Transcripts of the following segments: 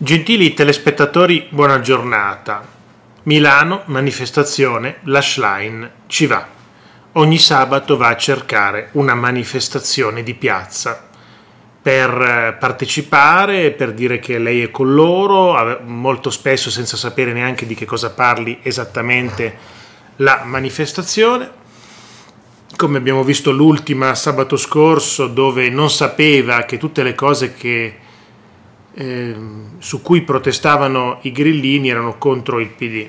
Gentili telespettatori, buona giornata. Milano, manifestazione, la Line, ci va. Ogni sabato va a cercare una manifestazione di piazza. Per eh, partecipare, per dire che lei è con loro, molto spesso senza sapere neanche di che cosa parli esattamente la manifestazione. Come abbiamo visto l'ultima sabato scorso, dove non sapeva che tutte le cose che Ehm, su cui protestavano i grillini erano contro il PD.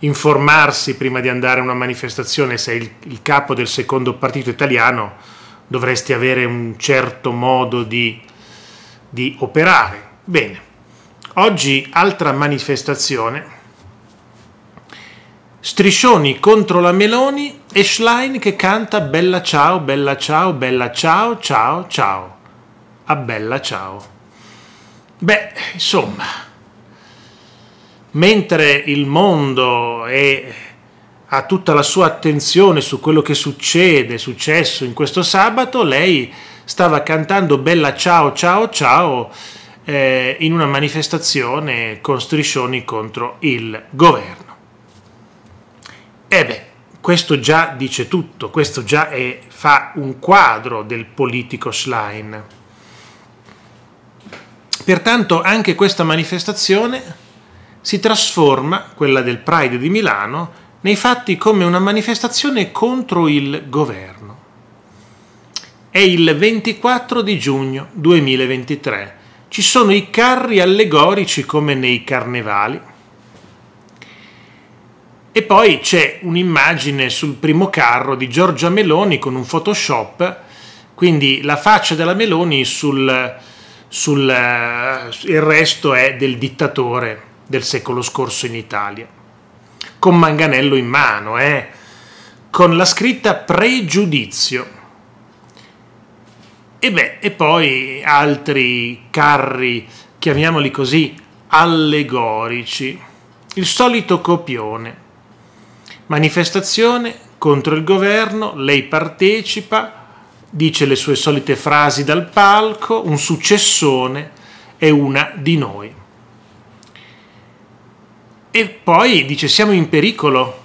Informarsi prima di andare a una manifestazione, se il, il capo del secondo partito italiano, dovresti avere un certo modo di, di operare. Bene, oggi altra manifestazione. Striscioni contro la Meloni e Schlein che canta Bella ciao, bella ciao, bella ciao, ciao, ciao. A bella ciao. Beh, insomma, mentre il mondo è, ha tutta la sua attenzione su quello che succede, è successo in questo sabato, lei stava cantando Bella ciao ciao ciao eh, in una manifestazione con striscioni contro il governo. E beh, questo già dice tutto, questo già è, fa un quadro del politico Schlein. Pertanto anche questa manifestazione si trasforma, quella del Pride di Milano, nei fatti come una manifestazione contro il governo. È il 24 di giugno 2023. Ci sono i carri allegorici come nei carnevali. E poi c'è un'immagine sul primo carro di Giorgia Meloni con un Photoshop, quindi la faccia della Meloni sul, sul eh, il resto è del dittatore del secolo scorso in Italia, con manganello in mano, eh? con la scritta pregiudizio. E beh, e poi altri carri, chiamiamoli così, allegorici, il solito copione. Manifestazione contro il governo, lei partecipa, dice le sue solite frasi dal palco, un successone è una di noi. E poi dice siamo in pericolo.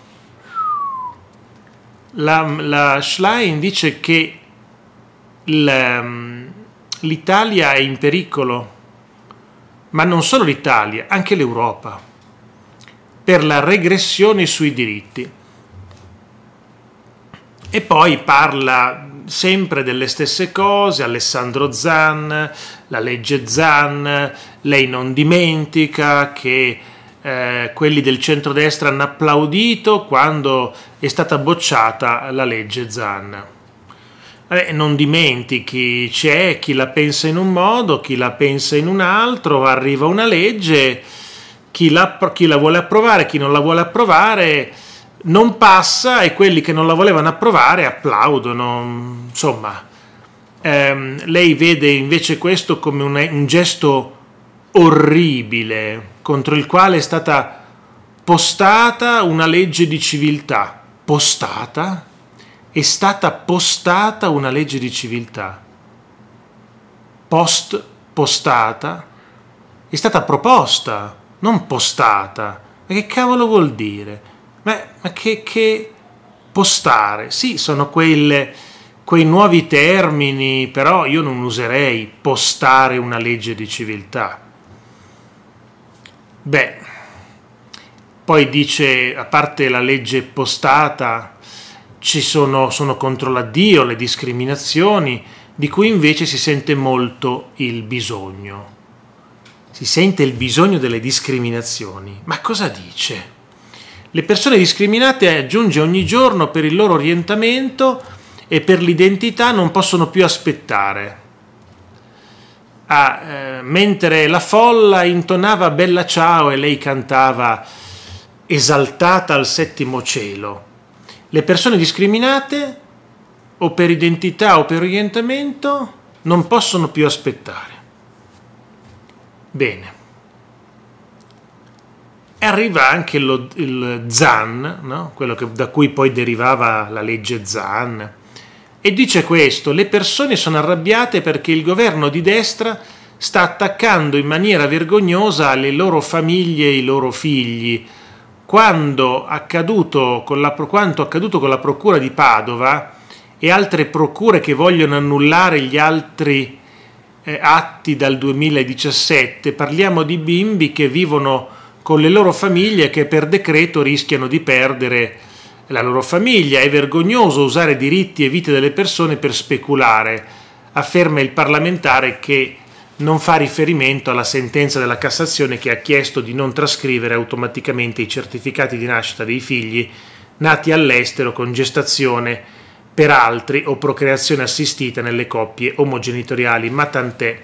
La, la Schlein dice che mm, l'Italia è in pericolo, ma non solo l'Italia, anche l'Europa, per la regressione sui diritti. E poi parla sempre delle stesse cose, Alessandro Zan, la legge Zan, lei non dimentica che eh, quelli del centrodestra hanno applaudito quando è stata bocciata la legge Zan. Eh, non dimentichi, c'è chi la pensa in un modo, chi la pensa in un altro, arriva una legge, chi la, chi la vuole approvare, chi non la vuole approvare non passa e quelli che non la volevano approvare applaudono. Insomma, ehm, lei vede invece questo come un, un gesto orribile contro il quale è stata postata una legge di civiltà. Postata? È stata postata una legge di civiltà. Post postata è stata proposta, non postata. Ma che cavolo vuol dire? ma, ma che, che, postare? Sì, sono quelle, quei nuovi termini, però io non userei postare una legge di civiltà. Beh, poi dice, a parte la legge postata, ci sono, sono contro l'addio, le discriminazioni, di cui invece si sente molto il bisogno. Si sente il bisogno delle discriminazioni. Ma cosa dice? Le persone discriminate, aggiunge ogni giorno, per il loro orientamento e per l'identità non possono più aspettare. Ah, eh, mentre la folla intonava Bella Ciao e lei cantava esaltata al settimo cielo. Le persone discriminate o per identità o per orientamento non possono più aspettare. Bene arriva anche lo, il Zan, no? quello che, da cui poi derivava la legge Zan, e dice questo, le persone sono arrabbiate perché il governo di destra sta attaccando in maniera vergognosa le loro famiglie e i loro figli. Quando accaduto la, quanto accaduto con la procura di Padova e altre procure che vogliono annullare gli altri eh, atti dal 2017, parliamo di bimbi che vivono con le loro famiglie che per decreto rischiano di perdere la loro famiglia. È vergognoso usare diritti e vite delle persone per speculare, afferma il parlamentare che non fa riferimento alla sentenza della Cassazione che ha chiesto di non trascrivere automaticamente i certificati di nascita dei figli nati all'estero con gestazione per altri o procreazione assistita nelle coppie omogenitoriali, ma tant'è.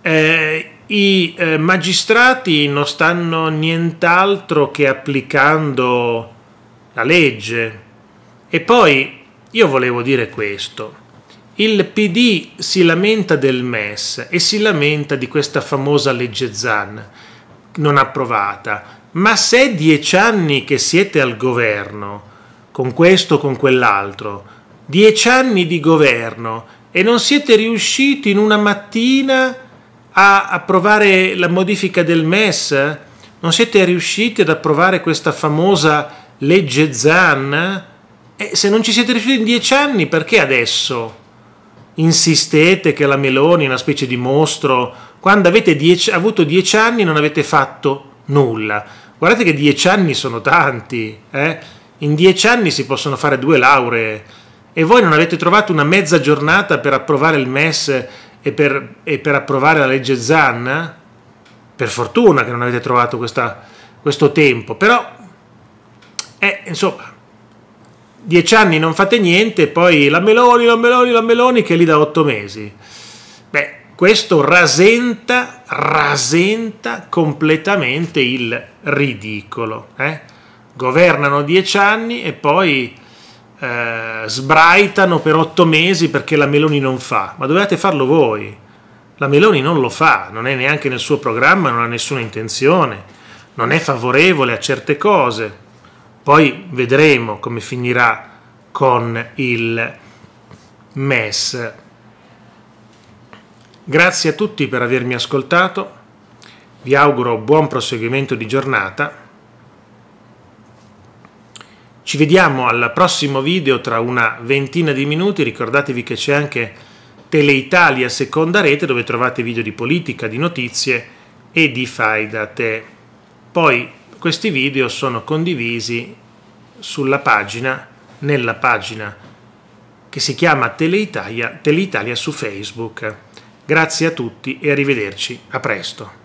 Eh, i eh, magistrati non stanno nient'altro che applicando la legge. E poi io volevo dire questo. Il PD si lamenta del MES e si lamenta di questa famosa legge ZAN non approvata. Ma se è dieci anni che siete al governo, con questo o con quell'altro, dieci anni di governo e non siete riusciti in una mattina a approvare la modifica del MES? Non siete riusciti ad approvare questa famosa legge ZAN? E eh, se non ci siete riusciti in dieci anni, perché adesso insistete che la Meloni è una specie di mostro? Quando avete dieci, avuto dieci anni non avete fatto nulla. Guardate che dieci anni sono tanti. Eh? In dieci anni si possono fare due lauree. E voi non avete trovato una mezza giornata per approvare il MES e per, e per approvare la legge Zanna, per fortuna che non avete trovato questa, questo tempo, però eh, insomma, dieci anni non fate niente, poi la Meloni, la Meloni, la Meloni che è lì da otto mesi. Beh, questo rasenta, rasenta completamente il ridicolo. Eh? Governano dieci anni e poi eh, sbraitano per otto mesi perché la Meloni non fa, ma dovete farlo voi. La Meloni non lo fa, non è neanche nel suo programma, non ha nessuna intenzione, non è favorevole a certe cose. Poi vedremo come finirà con il MES. Grazie a tutti per avermi ascoltato, vi auguro buon proseguimento di giornata ci vediamo al prossimo video tra una ventina di minuti, ricordatevi che c'è anche Teleitalia seconda rete dove trovate video di politica, di notizie e di fai da te. Poi questi video sono condivisi sulla pagina, nella pagina che si chiama Teleitalia, Teleitalia su Facebook. Grazie a tutti e arrivederci, a presto.